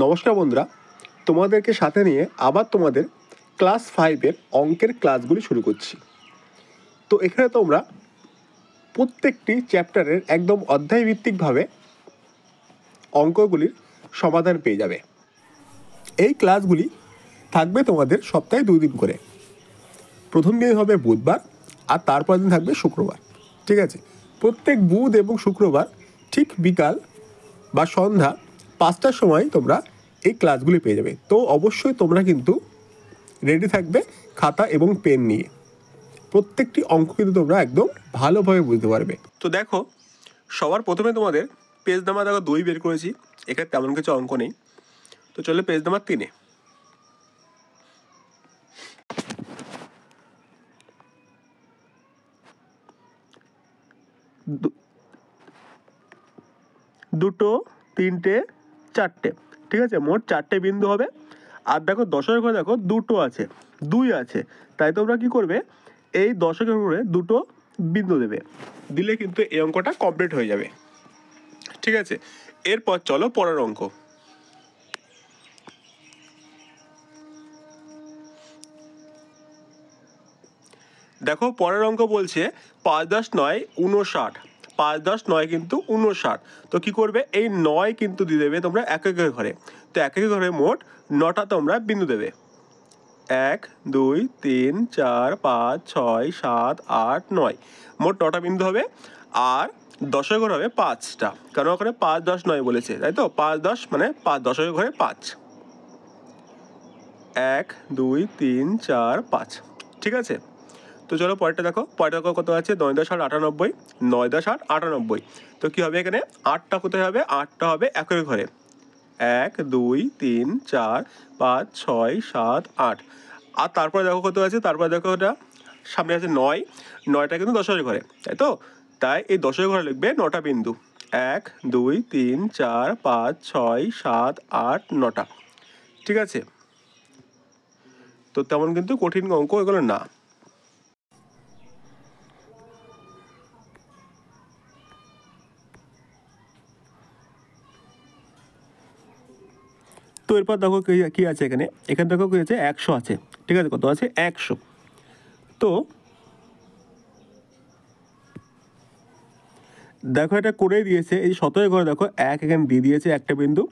নমস্কার বন্ধুরা তোমাদেরকে সাথে নিয়ে আবার তোমাদের ক্লাস ফাইভের অঙ্কের ক্লাসগুলি শুরু করছি তো এখানে তোমরা প্রত্যেকটি চ্যাপ্টারের একদম অধ্যায়ভিত্তিকভাবে অঙ্কগুলির সমাধান পেয়ে যাবে এই ক্লাসগুলি থাকবে তোমাদের সপ্তাহে দুই দিন করে প্রথম দিন হবে বুধবার আর তারপর দিন থাকবে শুক্রবার ঠিক আছে প্রত্যেক বুধ এবং শুক্রবার ঠিক বিকাল বা সন্ধ্যা পাঁচটার সময় তোমরা এই ক্লাসগুলি পেয়ে যাবে তো অবশ্যই তোমরা কিন্তু রেডি থাকবে খাতা এবং পেন নিয়ে প্রত্যেকটি অঙ্ক কিন্তু তোমরা একদম ভালোভাবে বুঝতে পারবে তো দেখো সবার প্রথমে তোমাদের পেজ নাম্বার দেখো দুই বের করেছি এখানে তেমন কিছু অঙ্ক নেই তো চলে পেজ নাম্বার তিনে দুটো তিনটে চারটে ঠিক আছে মোট চারটে বিন্দু হবে আর দেখো দশকের ঘরে দেখো দুটো আছে দুই আছে তাই তোমরা কি করবে এই দশকের ঘরে দুটো বিন্দু দেবে দিলে কিন্তু এই অঙ্কটা কমপ্লিট হয়ে যাবে ঠিক আছে এরপর চলো পরের অঙ্ক দেখো পরের অঙ্ক বলছে পাঁচ দশ নয় উনষাট পাঁচ দশ নয় কিন্তু উনষাট তো কি করবে এই নয় কিন্তু দিয়ে দেবে তোমরা এক এক ঘরে তো এক এক ঘরে মোট নটা তোমরা বিন্দু দেবে এক দুই তিন চার পাঁচ ছয় সাত আট নয় মোট নটা বিন্দু হবে আর দশের ঘর হবে পাঁচটা কারণ ওখানে পাঁচ দশ নয় বলেছে তাই তো পাঁচ দশ মানে পাঁচ দশের ঘরে পাঁচ এক দুই তিন চার পাঁচ ঠিক আছে তো চলো পরেরটা দেখো পরেরটা দেখো কত আছে নয় দশ আট আটানব্বই নয় দশ আট আটানব্বই তো কী হবে এখানে আটটা কোথায় হবে আটটা হবে একের ঘরে এক দুই তিন চার পাঁচ ছয় সাত আট আর তারপরে দেখো কত আছে তারপরে দেখো ওটা সামনে আছে নয় নয়টা কিন্তু দশের ঘরে তাই তো তাই এই দশের ঘরে লিখবে নটা বিন্দু এক দুই তিন চার পাঁচ ছয় সাত আট নটা ঠিক আছে তো তেমন কিন্তু কঠিন অঙ্ক এগুলো না তো এরপর দেখো কী আছে এখানে এখানে দেখো কী আছে একশো আছে ঠিক আছে কত আছে একশো তো দেখো এটা করে দিয়েছে এই শতকে ঘরে দেখো এক এখানে দিয়ে দিয়েছে একটা বিন্দু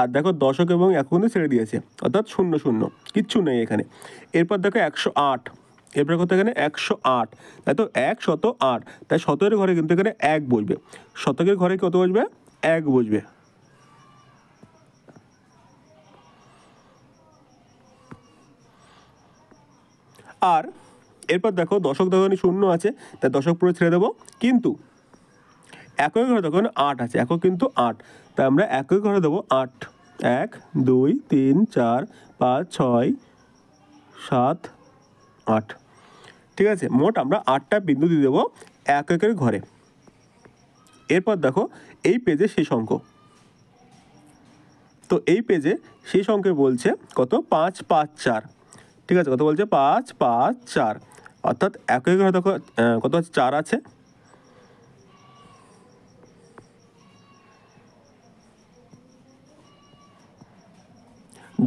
আর দেখো দশক এবং এক কিন্তু ছেড়ে দিয়েছে অর্থাৎ শূন্য শূন্য কিচ্ছু নেই এখানে এরপর দেখো একশো আট এরপরে কত এখানে একশো আট তাই তো এক শত আট তাই শতকের ঘরে কিন্তু এখানে এক বসবে শতকের ঘরে কত বসবে এক বসবে আর এরপর দেখো দশক তখন শূন্য আছে তাই দশক পুরো ছেড়ে দেবো কিন্তু একই ঘরে তখন আট আছে একক কিন্তু আট তাই আমরা একই ঘরে দেবো আট এক দুই তিন চার পাঁচ ছয় সাত আট ঠিক আছে মোট আমরা আটটা বিন্দু দিয়ে দেবো এক একের ঘরে এরপর দেখো এই পেজে শেষ অঙ্ক তো এই পেজে শেষ অঙ্কে বলছে কত পাঁচ পাঁচ চার ঠিক আছে কত বলছে পাঁচ পাঁচ চার অর্থাৎ এক এক হয়তো কত আছে চার আছে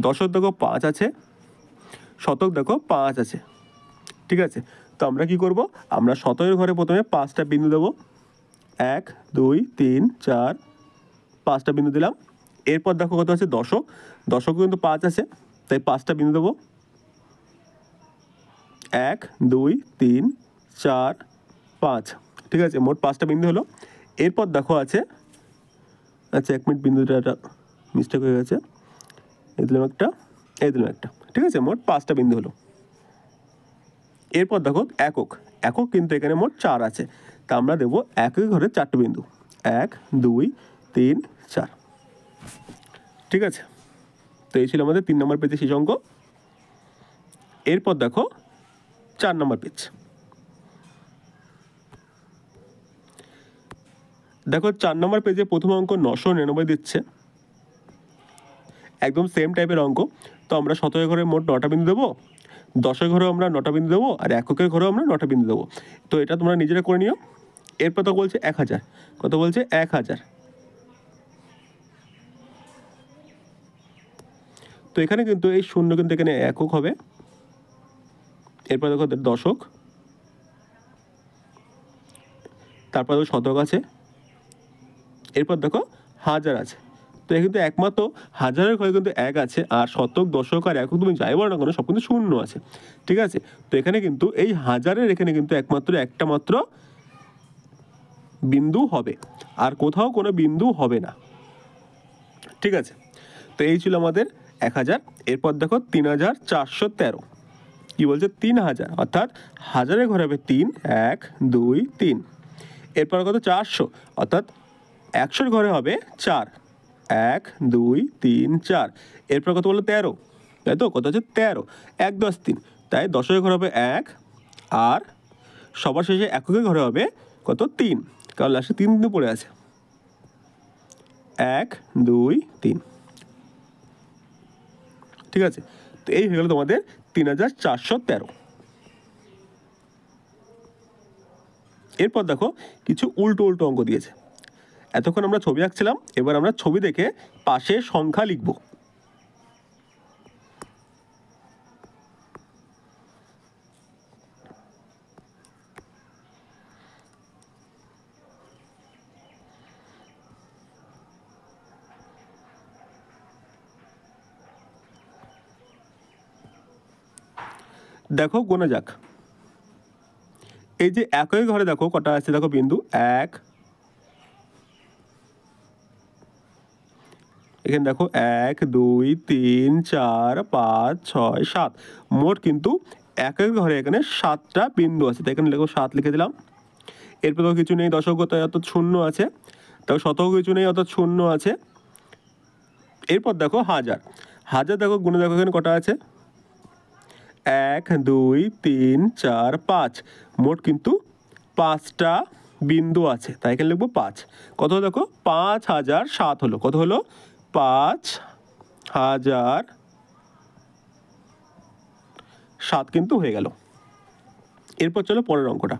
দশক দেখো পাঁচ আছে শতক দেখো পাঁচ আছে ঠিক আছে তো আমরা কি করব আমরা শতকের ঘরে প্রথমে পাঁচটা বিন্দু দেব এক দুই তিন চার পাঁচটা বিন্দু দিলাম এরপর দেখো কত আছে দশক দশক কিন্তু পাঁচ আছে তাই পাঁচটা বিন্দু দেবো এক দুই তিন চার পাঁচ ঠিক আছে মোট পাঁচটা বিন্দু হলো এরপর দেখো আছে আচ্ছা এক মিনিট বিন্দুটা একটা মিস্টেক হয়ে গেছে এ দিলাম একটা এ দিলাম একটা ঠিক আছে মোট পাঁচটা বিন্দু হলো এরপর দেখো একক একক কিন্তু এখানে মোট চার আছে তা আমরা দেবো একই ঘরে চারটে বিন্দু এক দুই তিন চার ঠিক আছে তো এই ছিল আমাদের তিন নম্বর পেজে শেষ অঙ্ক এরপর দেখো চার নম্বর পেজ দেখো চার নম্বর পেজে প্রথম অঙ্ক নশো নিরানব্বই দিচ্ছে একদম সেম টাইপের অঙ্ক তো আমরা শতকে ঘরে মোট নটা বিন্দু দেবো দশের ঘরেও আমরা নটা বিন্দু দেবো আর এককের ঘরেও আমরা নটা বিন্দু দেবো তো এটা তোমরা নিজেরা করে নিও এরপর তো বলছে এক হাজার কত বলছে এক হাজার তো এখানে কিন্তু এই শূন্য কিন্তু এখানে একক হবে এরপর দেখো দশক তারপর দেখো শতক আছে এরপর দেখো হাজার আছে তো কিন্তু একমাত্র হাজারের ঘরে কিন্তু এক আছে আর শতক দশক আর এখন তুমি যাই বলো না কোনো সব কিন্তু শূন্য আছে ঠিক আছে তো এখানে কিন্তু এই হাজারের এখানে কিন্তু একমাত্র একটা মাত্র বিন্দু হবে আর কোথাও কোনো বিন্দু হবে না ঠিক আছে তো এই ছিল আমাদের এক হাজার এরপর দেখো তিন হাজার চারশো তেরো কি বলছে তিন হাজার অর্থাৎ হাজারে ঘরে হবে তিন এক দুই তিন এরপর কত চারশো অর্থাৎ একশোর ঘরে হবে চার এক দুই তিন চার এরপর কত বললো তেরো তাই তো কত হচ্ছে তেরো এক দশ তিন তাই দশের ঘরে হবে এক আর সবার শেষে এককের ঘরে হবে কত তিন কারণ লাস্টে তিন দিন পড়ে আছে এক দুই তিন ঠিক আছে তো এই হয়ে গেলো তোমাদের তিন হাজার চারশো তেরো এরপর দেখো কিছু উল্টো উল্টো অঙ্ক দিয়েছে এতক্ষণ আমরা ছবি আঁকছিলাম এবার আমরা ছবি দেখে পাশে সংখ্যা লিখবো দেখো গোনা যাক এই যে একই ঘরে দেখো কটা আছে দেখো বিন্দু এক এখানে দেখো এক দুই তিন চার পাঁচ ছয় সাত মোট কিন্তু একের ঘরে এখানে সাতটা বিন্দু আছে তাই এখানে লেখো সাত লিখে দিলাম এরপর তো কিছু নেই দশকতা অত শূন্য আছে তাও শত কিছু নেই অত শূন্য আছে এরপর দেখো হাজার হাজার দেখো গুণে দেখো এখানে কটা আছে এক দুই তিন চার পাঁচ মোট কিন্তু পাঁচটা বিন্দু আছে তাই এখানে লিখবো পাঁচ কত হলো দেখো পাঁচ হাজার সাত হলো কত হলো পাঁচ হাজার সাত কিন্তু হয়ে গেল এরপর চলো পরের অঙ্কটা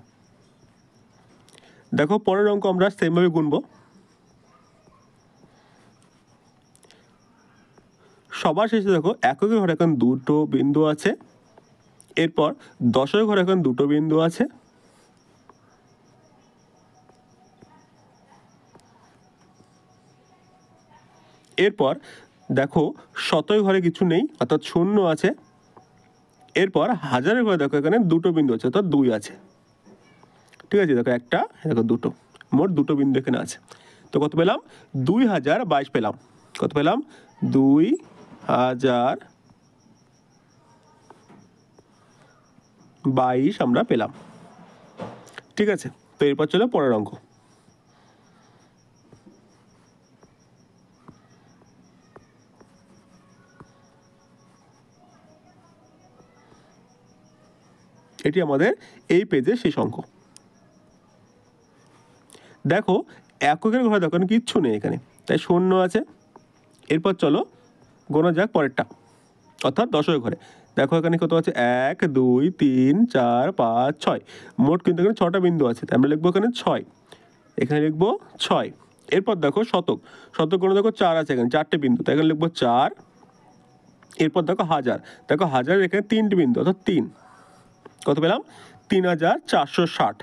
দেখো পরের অঙ্ক আমরা সেমভাবে গুনব সবার শেষে দেখো একই ঘরে এখন দুটো বিন্দু আছে এরপর দশের ঘরে এখন দুটো বিন্দু আছে এরপর দেখো শতয় ঘরে কিছু নেই অর্থাৎ শূন্য আছে এরপর হাজারের ঘরে দেখো এখানে দুটো বিন্দু আছে অর্থাৎ দুই আছে ঠিক আছে দেখো একটা দেখো দুটো মোট দুটো বিন্দু এখানে আছে তো কত পেলাম দুই হাজার বাইশ পেলাম কত পেলাম দুই হাজার বাইশ আমরা পেলাম ঠিক আছে তো এরপর চলো পরের অঙ্ক এটি আমাদের এই পেজের শেষ অঙ্ক দেখো এককের ঘরে দেখো কিচ্ছু নেই এখানে তাই শূন্য আছে এরপর চলো গোনা যাক পরেরটা অর্থাৎ দশের ঘরে দেখো এখানে কত আছে এক দুই তিন চার পাঁচ ছয় মোট কিন্তু এখানে ছটা বিন্দু আছে তাই আমরা লিখবো এখানে ছয় এখানে লিখবো ছয় এরপর দেখো শতক শতক কোনো দেখো চার আছে এখানে চারটে বিন্দু তাই এখানে লিখবো চার এরপর দেখো হাজার দেখো হাজারের এখানে তিনটে বিন্দু অর্থাৎ তিন কত পেলাম তিন হাজার চারশো ষাট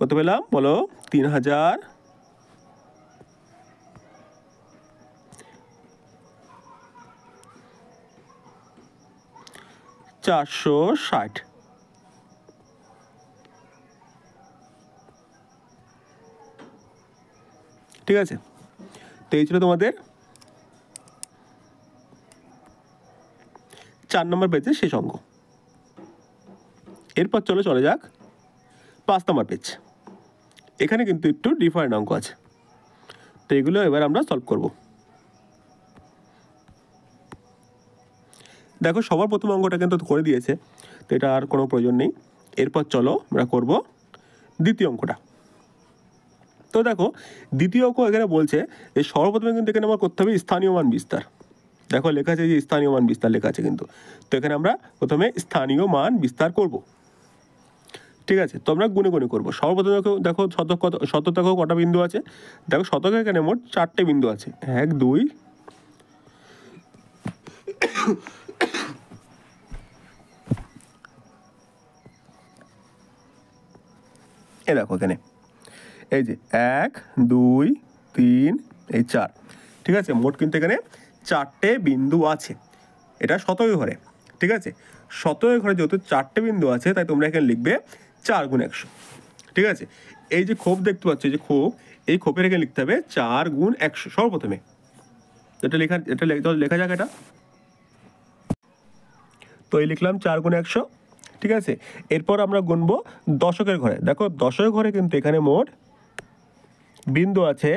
কত পেলাম বলো তিন হাজার চারশো ষাট ঠিক আছে তো এই ছিল তোমাদের চার নম্বর পেজের শেষ অঙ্ক এরপর চলো চলে যাক পাঁচ নম্বর পেজ এখানে কিন্তু একটু ডিফারেন্ট অঙ্ক আছে তো এগুলো এবার আমরা সলভ করবো দেখো সবার প্রথম অঙ্গটা কিন্তু করে দিয়েছে তো এটা আর কোনো প্রয়োজন নেই এরপর চলো আমরা করব দ্বিতীয় অঙ্কটা তো দেখো দ্বিতীয় অঙ্ক এখানে বলছে যে সর্বপ্রথমে কিন্তু এখানে আমার করতে হবে স্থানীয় মান বিস্তার দেখো লেখা আছে যে স্থানীয় মান বিস্তার লেখা আছে কিন্তু তো এখানে আমরা প্রথমে স্থানীয় মান বিস্তার করব ঠিক আছে তো আমরা গুনে গুনে করবো সর্বপ্রথমে দেখো শতক কত দেখো কটা বিন্দু আছে দেখো শতকে এখানে মোট চারটে বিন্দু আছে এক দুই এ দেখো এখানে এই যে এক দুই তিন এই চার ঠিক আছে মোট কিন্তু এখানে চারটে বিন্দু আছে এটা শতই ঘরে ঠিক আছে শতই ঘরে যেহেতু চারটে বিন্দু আছে তাই তোমরা এখানে লিখবে চার গুণ একশো ঠিক আছে এই যে ক্ষোভ দেখতে পাচ্ছ এই যে ক্ষোভ এই ক্ষোভের এখানে লিখতে হবে চার গুণ একশো সর্বপ্রথমে এটা লেখা এটা লেখা যাক এটা তো এই লিখলাম চার গুণ একশো ঠিক আছে এরপর আমরা গুনব দশকের ঘরে দেখো দশকের ঘরে কিন্তু এখানে মোট বিন্দু আছে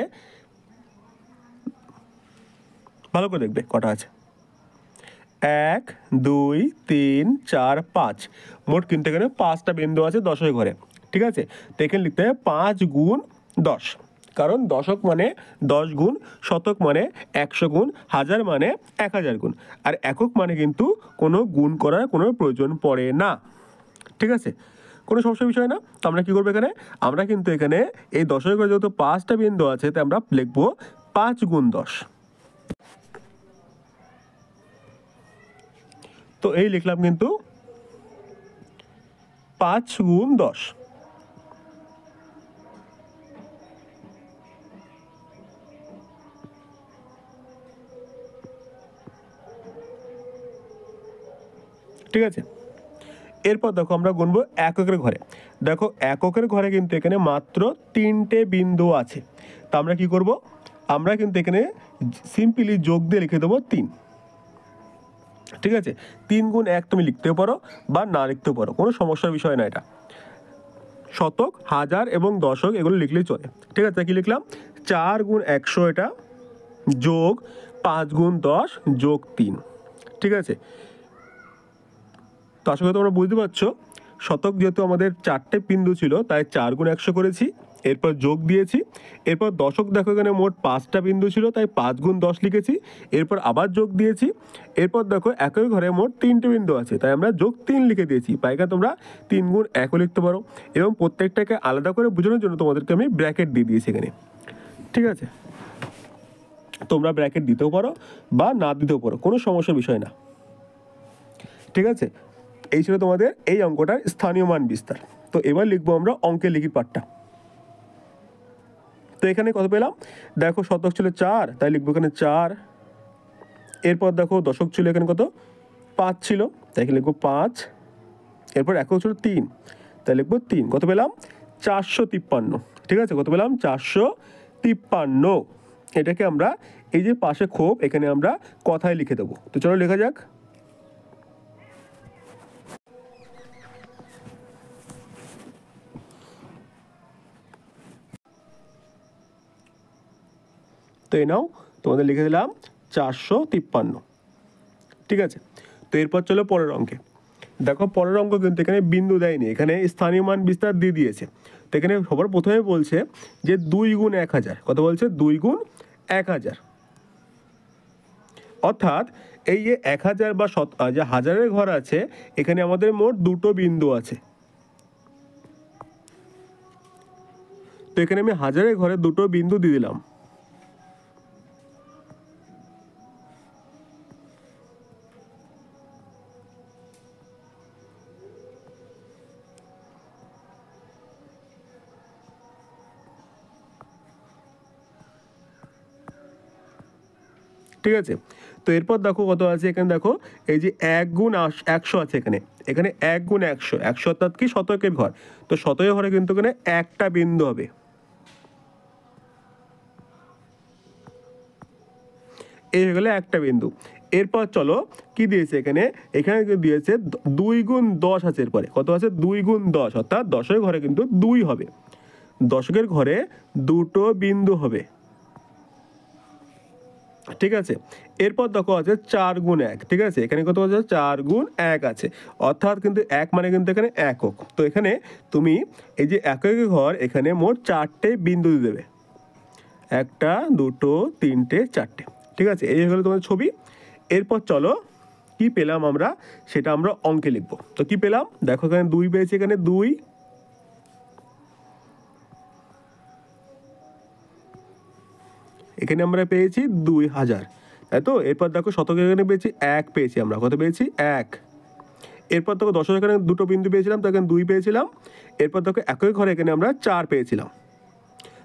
ভালো করে দেখবে কটা আছে এক দুই তিন চার পাঁচ মোট কিন্তু এখানে পাঁচটা বিন্দু আছে দশকের ঘরে ঠিক আছে তো এখানে লিখতে হবে পাঁচ গুণ দশ কারণ দশক মানে দশ গুণ শতক মানে একশো গুণ হাজার মানে এক হাজার গুণ আর একক মানে কিন্তু কোনো গুণ করার কোনো প্রয়োজন পড়ে না ঠিক আছে কোনো সমস্যার বিষয় না তো আমরা কী করবো এখানে আমরা কিন্তু এখানে এই দশের করে যেহেতু পাঁচটা বিন্দু আছে তাই আমরা লিখবো পাঁচ গুণ দশ তো এই লিখলাম কিন্তু পাঁচ গুণ দশ ঠিক আছে এরপর দেখো আমরা গুনবো এককের ঘরে দেখো এককের ঘরে কিন্তু এখানে মাত্র তিনটে বিন্দু আছে তা আমরা কি করব আমরা কিন্তু এখানে সিম্পলি যোগ দিয়ে লিখে দেবো তিন ঠিক আছে তিন গুণ এক তুমি লিখতেও পারো বা না লিখতেও পারো কোনো সমস্যার বিষয় না এটা শতক হাজার এবং দশক এগুলো লিখলেই চলে ঠিক আছে কি লিখলাম চার গুণ একশো এটা যোগ পাঁচ গুণ দশ যোগ তিন ঠিক আছে তো আশা করি তোমরা বুঝতে পারছো শতক যেহেতু আমাদের চারটে বিন্দু ছিল তাই চার গুণ একশো করেছি এরপর যোগ দিয়েছি এরপর দশক দেখো এখানে মোট পাঁচটা বিন্দু ছিল তাই পাঁচ গুণ দশ লিখেছি এরপর আবার যোগ দিয়েছি এরপর দেখো একই ঘরে মোট তিনটে বিন্দু আছে তাই আমরা যোগ তিন লিখে দিয়েছি পাইকা তোমরা তিন গুণ একও লিখতে পারো এবং প্রত্যেকটাকে আলাদা করে বোঝানোর জন্য তোমাদেরকে আমি ব্র্যাকেট দিয়ে দিয়েছি এখানে ঠিক আছে তোমরা ব্র্যাকেট দিতেও পারো বা না দিতেও পারো কোনো সমস্যার বিষয় না ঠিক আছে এই ছিল তোমাদের এই অঙ্কটার স্থানীয় মান বিস্তার তো এবার লিখবো আমরা অঙ্কের লিখি পাঠটা তো এখানে কত পেলাম দেখো শতক ছিল চার তাই লিখবো এখানে চার এরপর দেখো দশক ছিল এখানে কত পাঁচ ছিল তাই লিখবো পাঁচ এরপর একক ছিল তিন তাই লিখবো তিন কত পেলাম চারশো তিপ্পান্ন ঠিক আছে কত পেলাম চারশো তিপ্পান্ন এটাকে আমরা এই যে পাশে ক্ষোভ এখানে আমরা কথায় লিখে দেবো তো চলো লেখা যাক এই নাও তোমাদের লিখে দিলাম চারশো তিপ্পান্ন ঠিক আছে তো এরপর চলো পরের অঙ্কে দেখো পরের অঙ্ক কিন্তু এখানে বিন্দু দেয়নি এখানে স্থানীয় মান বিস্তার দিয়ে দিয়েছে তো এখানে সবার প্রথমে বলছে যে দুই গুণ এক হাজার কত বলছে দুই গুণ এক হাজার অর্থাৎ এই যে এক হাজার বা শত যে হাজারের ঘর আছে এখানে আমাদের মোট দুটো বিন্দু আছে তো এখানে আমি হাজারের ঘরে দুটো বিন্দু দিয়ে দিলাম ঠিক আছে তো এরপর দেখো কত আছে এখানে দেখো এই যে এক গুণ একশো আছে এখানে এখানে এক গুণ একশো একশো অর্থাৎ কি শতকের ঘর তো শতকের ঘরে কিন্তু এখানে একটা বিন্দু হবে এই হয়ে গেলো একটা বিন্দু এরপর চলো কি দিয়েছে এখানে এখানে দিয়েছে দুই গুণ দশ আছে এরপরে কত আছে দুই গুণ দশ অর্থাৎ দশের ঘরে কিন্তু দুই হবে দশকের ঘরে দুটো বিন্দু হবে ঠিক আছে এরপর দেখো আছে চার গুণ এক ঠিক আছে এখানে কত আছে চার গুণ এক আছে অর্থাৎ কিন্তু এক মানে কিন্তু এখানে একক তো এখানে তুমি এই যে এক এক ঘর এখানে মোট চারটে বিন্দু দেবে একটা দুটো তিনটে চারটে ঠিক আছে এই হলো তোমাদের ছবি এরপর চলো কি পেলাম আমরা সেটা আমরা অঙ্কে লিখব তো কি পেলাম দেখো এখানে দুই পেয়েছি এখানে দুই এখানে আমরা পেয়েছি দুই হাজার তাই তো এরপর দেখো শতকের এখানে পেয়েছি এক পেয়েছি আমরা কত পেয়েছি এক এরপর দেখো হাজার এখানে দুটো বিন্দু পেয়েছিলাম তো এখানে দুই পেয়েছিলাম এরপর দেখো একই ঘরে এখানে আমরা চার পেয়েছিলাম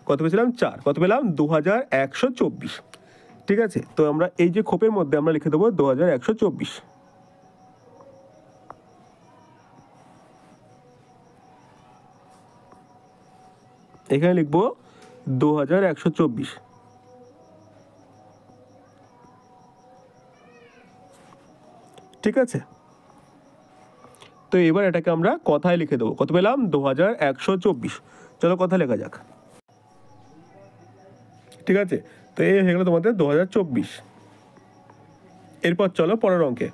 কত পেয়েছিলাম চার কত পেলাম দু হাজার একশো চব্বিশ ঠিক আছে তো আমরা এই যে খোপের মধ্যে আমরা লিখে দেবো দু হাজার একশো চব্বিশ এখানে লিখবো দু হাজার একশো চব্বিশ ঠিক আছে তো এবার এটাকে আমরা কথায় লিখে দেবো কত পেলাম দু হাজার একশো চব্বিশ চলো কথা লেখা যাক ঠিক আছে তো এই হয়ে গেলো তোমাদের দু হাজার চব্বিশ এরপর চলো পরের অঙ্কে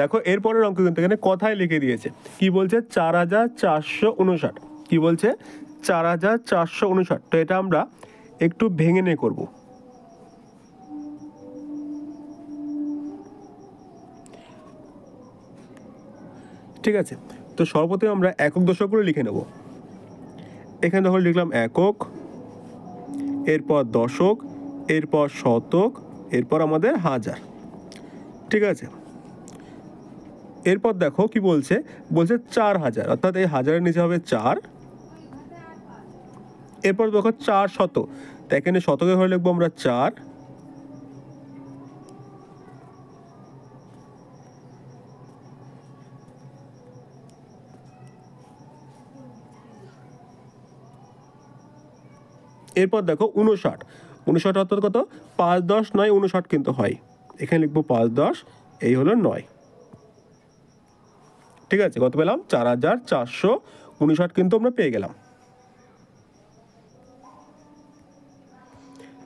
দেখো এরপরের অঙ্ক কিন্তু এখানে কথায় লিখে দিয়েছে কি বলছে চার হাজার চারশো উনষাট কী বলছে চার হাজার চারশো উনষাট তো এটা আমরা একটু ভেঙে নিয়ে করব ঠিক আছে তো সর্বপ্রথমে আমরা একক দশক করে লিখে নেব এখানে তখন লিখলাম একক এরপর দশক এরপর শতক এরপর আমাদের হাজার ঠিক আছে এরপর দেখো কি বলছে বলছে চার হাজার অর্থাৎ এই হাজারের নিচে হবে চার এরপর দেখো চার শত তো এখানে শতকে ঘরে লিখবো আমরা চার এরপর দেখো উনষাট উনষাট অর্থাৎ কত পাঁচ দশ নয় উনষাট কিন্তু হয় এখানে লিখবো পাঁচ দশ এই হলো নয় ঠিক আছে কত পেলাম চার হাজার চারশো উনিশাট কিন্তু আমরা পেয়ে গেলাম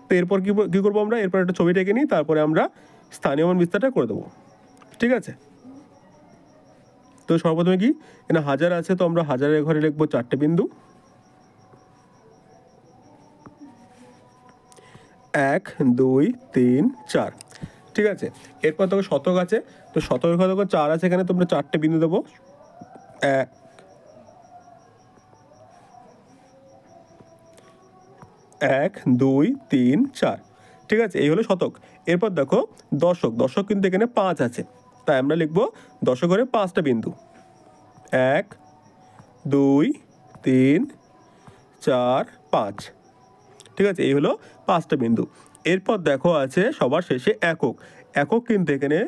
তো এরপর কী কী করবো আমরা এরপর একটা ছবি টেকে নিই তারপরে আমরা স্থানীয় মান বিস্তারটা করে দেবো ঠিক আছে তো সর্বপ্রথমে কি এখানে হাজার আছে তো আমরা হাজারের ঘরে লিখবো চারটে বিন্দু এক দুই তিন চার ঠিক আছে এরপর দেখো শতক আছে তো শতকের দেখো চার আছে এখানে তোমরা চারটে বিন্দু দেবো এক এক দুই তিন চার ঠিক আছে এই হলো শতক এরপর দেখো দশক দশক কিন্তু এখানে পাঁচ আছে তাই আমরা লিখবো দশক করে পাঁচটা বিন্দু এক দুই তিন চার পাঁচ ঠিক আছে এই হলো পাঁচটা বিন্দু এরপর দেখো আছে সবার শেষে একক একক কিন্তু এখানে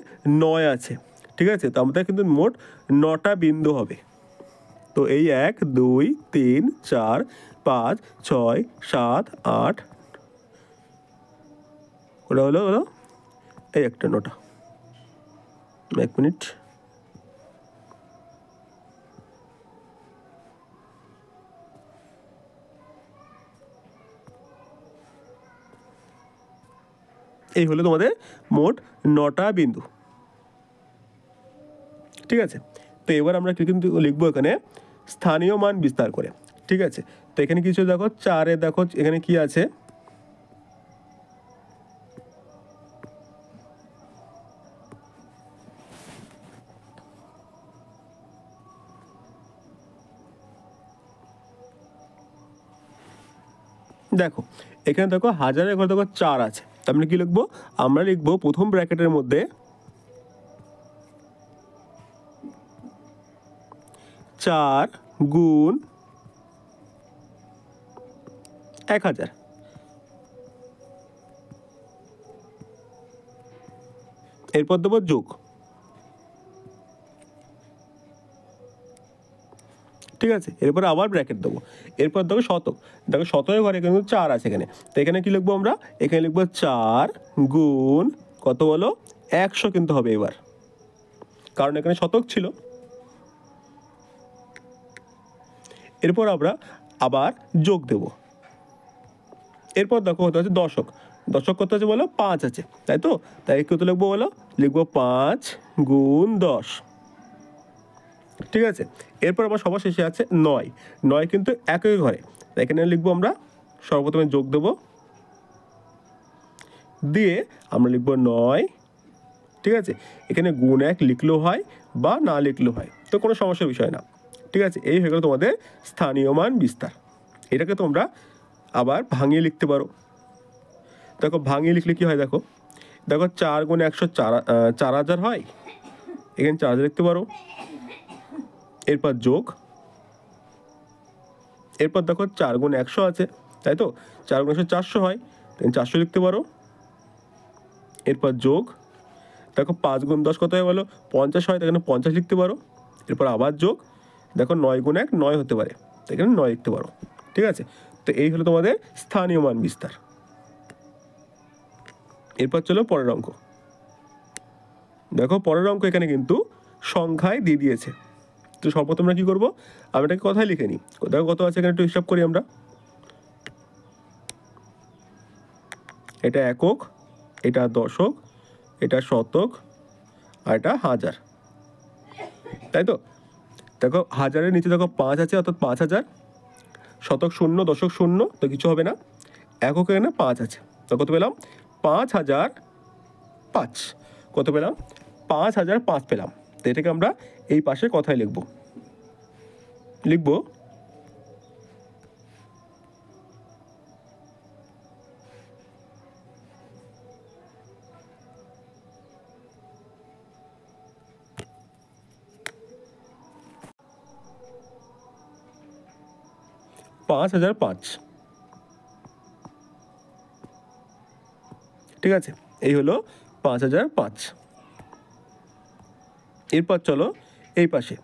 নয় আছে ঠিক আছে তো আমাদের কিন্তু মোট নটা বিন্দু হবে তো এই এক দুই তিন চার পাঁচ ছয় সাত আট ওটা হলো হলো এই একটা নটা এক মিনিট এই হলো তোমাদের মোট নটা বিন্দু ঠিক আছে তো এবার আমরা কি কিন্তু লিখবো এখানে স্থানীয় মান বিস্তার করে ঠিক আছে তো এখানে কিছু দেখো চারে দেখো এখানে কি আছে দেখো এখানে দেখো হাজারের ঘরে দেখো চার আছে আমরা কি লিখবো আমরা লিখবো প্রথম ব্র্যাকেটের মধ্যে চার গুণ এক হাজার এরপর দেবো যোগ ঠিক আছে এরপরে আবার ব্র্যাকেট দেবো এরপর দেখো শতক দেখো শতকের ঘরে কিন্তু চার আছে এখানে তো এখানে কী লিখবো আমরা এখানে লিখবো চার গুণ কত বলো একশো কিন্তু হবে এবার কারণ এখানে শতক ছিল এরপর আমরা আবার যোগ দেব এরপর দেখো কত হচ্ছে দশক দশক কত আছে বলো পাঁচ আছে তাই তো তাই কত লিখবো বলো লিখবো পাঁচ গুণ দশ ঠিক আছে এরপর আবার সবার শেষে আছে নয় নয় কিন্তু একই ঘরে এখানে লিখবো আমরা সর্বপ্রথমে যোগ দেব দিয়ে আমরা লিখবো নয় ঠিক আছে এখানে গুণ এক লিখলেও হয় বা না লিখলেও হয় তো কোনো সমস্যার বিষয় না ঠিক আছে এই হয়ে গেল তোমাদের স্থানীয় মান বিস্তার এটাকে তোমরা আবার ভাঙিয়ে লিখতে পারো দেখো ভাঙিয়ে লিখলে কী হয় দেখো দেখো চার গুণে একশো চার চার হাজার হয় এখানে চার হাজার লিখতে পারো এরপর যোগ এরপর দেখো চার গুণ একশো আছে তাই তো চার গুণ একশো চারশো হয় চারশো লিখতে পারো এরপর যোগ দেখো পাঁচ গুণ দশ কত হয় বলো পঞ্চাশ হয় তাই পঞ্চাশ লিখতে পারো এরপর আবার যোগ দেখো নয় গুণ এক নয় হতে পারে এখানে নয় লিখতে পারো ঠিক আছে তো এই হলো তোমাদের স্থানীয় মান বিস্তার এরপর চলো পরের অঙ্ক দেখো পরের অঙ্ক এখানে কিন্তু সংখ্যায় দিয়ে দিয়েছে তো সর্বপ্রথম আমরা কী করবো আমি এটাকে কথায় লিখে নিই কোথায় কত আছে এখানে একটু হিসাব করি আমরা এটা একক এটা দশক এটা শতক আর এটা হাজার তাই তো দেখো হাজারের নিচে দেখো পাঁচ আছে অর্থাৎ পাঁচ হাজার শতক শূন্য দশক শূন্য তো কিছু হবে না একক এখানে পাঁচ আছে তো কত পেলাম পাঁচ হাজার পাঁচ কত পেলাম পাঁচ হাজার পাঁচ পেলাম তো এটাকে আমরা এই পাশে কথায় লিখব লিখব পাঁচ হাজার পাঁচ ঠিক আছে এই হলো পাঁচ হাজার পাঁচ এরপর চলো এই পাশে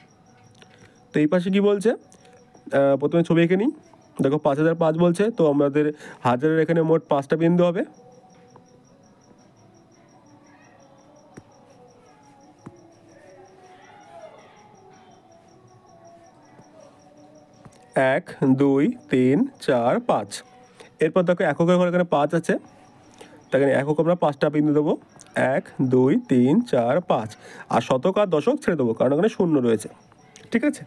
তো এই পাশে কি বলছে প্রথমে ছবি এঁকে নিই দেখো পাঁচ হাজার পাঁচ বলছে তো আমাদের হাজারের এখানে মোট পাঁচটা বিন্দু হবে এক দুই তিন চার পাঁচ এরপর দেখো এককের ঘরে এখানে পাঁচ আছে তাকে মানে একক আমরা পাঁচটা বিন্দু দেবো এক দুই তিন চার পাঁচ আর শতক আর দশক ছেড়ে দেবো কারণ ওখানে শূন্য রয়েছে ঠিক আছে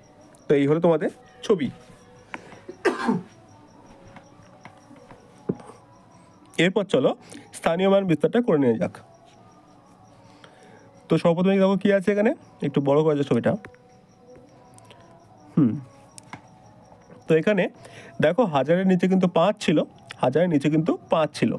তো এই হলো তোমাদের ছবি এরপর চলো স্থানীয় মান বিস্তারটা করে নিয়ে যাক তো সর্বপ্রথমে দেখো কী আছে এখানে একটু বড় করা যায় ছবিটা হুম তো এখানে দেখো হাজারের নিচে কিন্তু পাঁচ ছিল হাজারের নিচে কিন্তু পাঁচ ছিল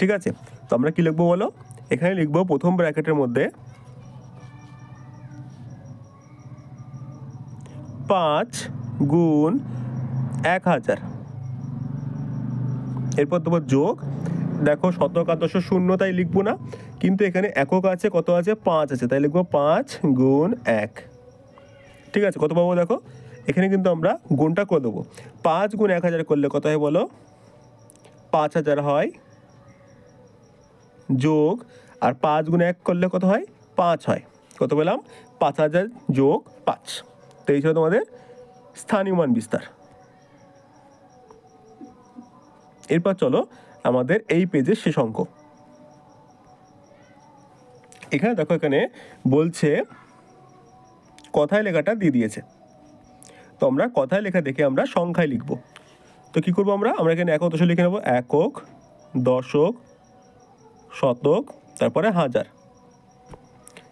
ঠিক আছে তো আমরা কি লিখবো বলো এখানে লিখবো প্রথম ব্র্যাকেটের মধ্যে পাঁচ গুণ এক হাজার এরপর তোমার যোগ দেখো আদর্শ শূন্য তাই লিখবো না কিন্তু এখানে একক আছে কত আছে পাঁচ আছে তাই লিখবো পাঁচ গুণ এক ঠিক আছে কত পাবো দেখো এখানে কিন্তু আমরা গুণটা করে দেবো পাঁচ গুণ এক হাজার করলে কত হয় বলো পাঁচ হাজার হয় যোগ আর পাঁচ গুণ এক করলে কত হয় পাঁচ হয় কত পেলাম পাঁচ হাজার যোগ পাঁচ তো এই ছিল তোমাদের স্থানীয় মান বিস্তার এরপর চলো আমাদের এই পেজের শেষ অঙ্ক এখানে দেখো এখানে বলছে কথায় লেখাটা দিয়ে দিয়েছে তো আমরা কথায় লেখা দেখে আমরা সংখ্যায় লিখব তো কি করব আমরা আমরা এখানে একক দশক লিখে নেব একক দশক শতক তারপরে হাজার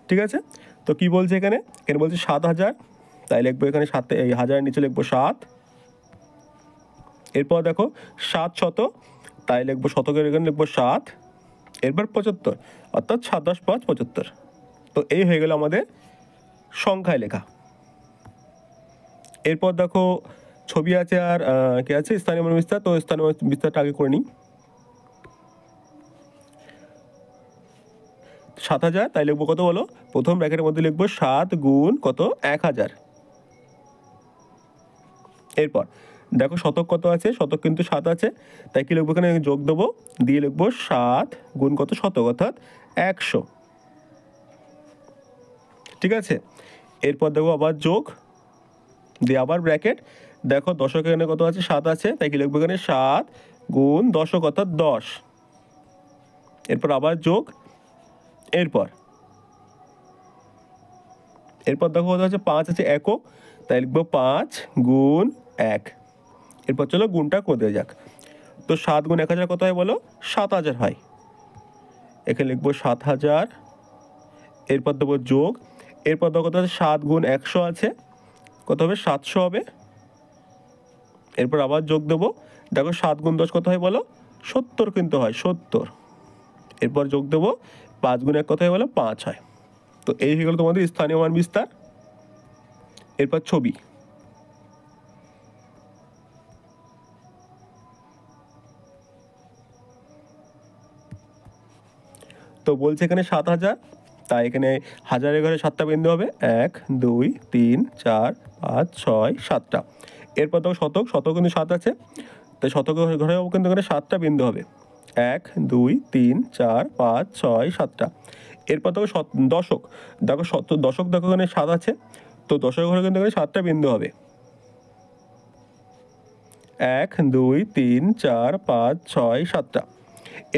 ঠিক আছে তো কি বলছে এখানে এখানে বলছে সাত হাজার তাই লিখবো এখানে সাত এই হাজারের নিচে লিখবো সাত এরপর দেখো সাত শত তাই লিখবো শতকের এখানে লিখবো সাত এরপর পঁচাত্তর অর্থাৎ সাত দশ পাঁচ পঁচাত্তর তো এই হয়ে গেল আমাদের সংখ্যায় লেখা এরপর দেখো ছবি আছে আর কে আছে স্থানীয় বিস্তার তো স্থানীয় বিস্তারটা আগে করে নিই সাত হাজার তাই লিখবো কত বলো প্রথম ব্র্যাকেটের মধ্যে লিখবো সাত গুণ কত এক হাজার এরপর দেখো শতক কত আছে শতক কিন্তু সাত আছে তাই কি লিখবো এখানে যোগ দেবো দিয়ে লিখবো সাত গুণ কত শতক অর্থাৎ একশো ঠিক আছে এরপর দেখবো আবার যোগ দিয়ে আবার ব্র্যাকেট দেখো দশক এখানে কত আছে সাত আছে তাই কি লিখবো এখানে সাত গুণ দশক অর্থাৎ দশ এরপর আবার যোগ এরপর এরপর দেখো কত আছে পাঁচ আছে একক তাই লিখবো পাঁচ গুণ এক এরপর চলো গুণটা করে দেওয়া যাক তো সাত গুণ এক হাজার কত হয় বলো সাত হাজার হয় এখানে লিখবো সাত হাজার এরপর দেবো যোগ এরপর দেখো কত আছে সাত গুণ একশো আছে কত হবে সাতশো হবে এরপর আবার যোগ দেবো দেখো সাত গুণ দশ কত হয় বলো সত্তর কিন্তু হয় সত্তর এরপর যোগ দেবো পাঁচ গুণ এক কথায় বলে পাঁচ হয় তো এই হয়ে গেল তোমাদের স্থানীয় মান বিস্তার এরপর ছবি তো বলছে এখানে সাত হাজার তাই এখানে হাজারের ঘরে সাতটা বিন্দু হবে এক দুই তিন চার পাঁচ ছয় সাতটা এরপর তো শতক শতক কিন্তু সাত আছে তাই শতক ঘরে কিন্তু এখানে সাতটা বিন্দু হবে এক দুই তিন চার পাঁচ ছয় সাতটা এরপর দেখো দশক দেখো শত দশক দেখো এখানে সাত আছে তো দশক ঘরে কিন্তু এখানে সাতটা বিন্দু হবে এক দুই তিন চার পাঁচ ছয় সাতটা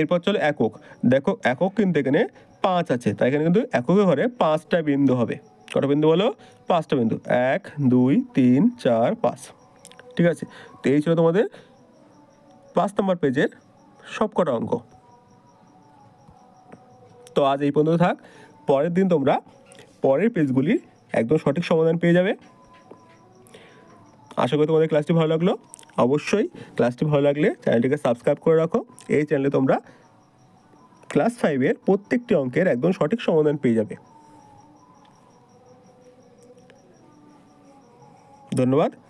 এরপর চলো একক দেখো একক কিন্তু এখানে পাঁচ আছে তাই এখানে কিন্তু একক ঘরে পাঁচটা বিন্দু হবে কটা বিন্দু বলো পাঁচটা বিন্দু এক দুই তিন চার পাঁচ ঠিক আছে তো এই ছিল তোমাদের পাঁচ নম্বর পেজের সবকটা অঙ্ক তো আজ এই পর্যন্ত থাক পরের দিন তোমরা পরের পেজগুলি একদম সঠিক সমাধান পেয়ে যাবে আশা করি তোমাদের ক্লাসটি ভালো লাগলো অবশ্যই ক্লাসটি ভালো লাগলে চ্যানেলটিকে সাবস্ক্রাইব করে রাখো এই চ্যানেলে তোমরা ক্লাস ফাইভের প্রত্যেকটি অঙ্কের একদম সঠিক সমাধান পেয়ে যাবে ধন্যবাদ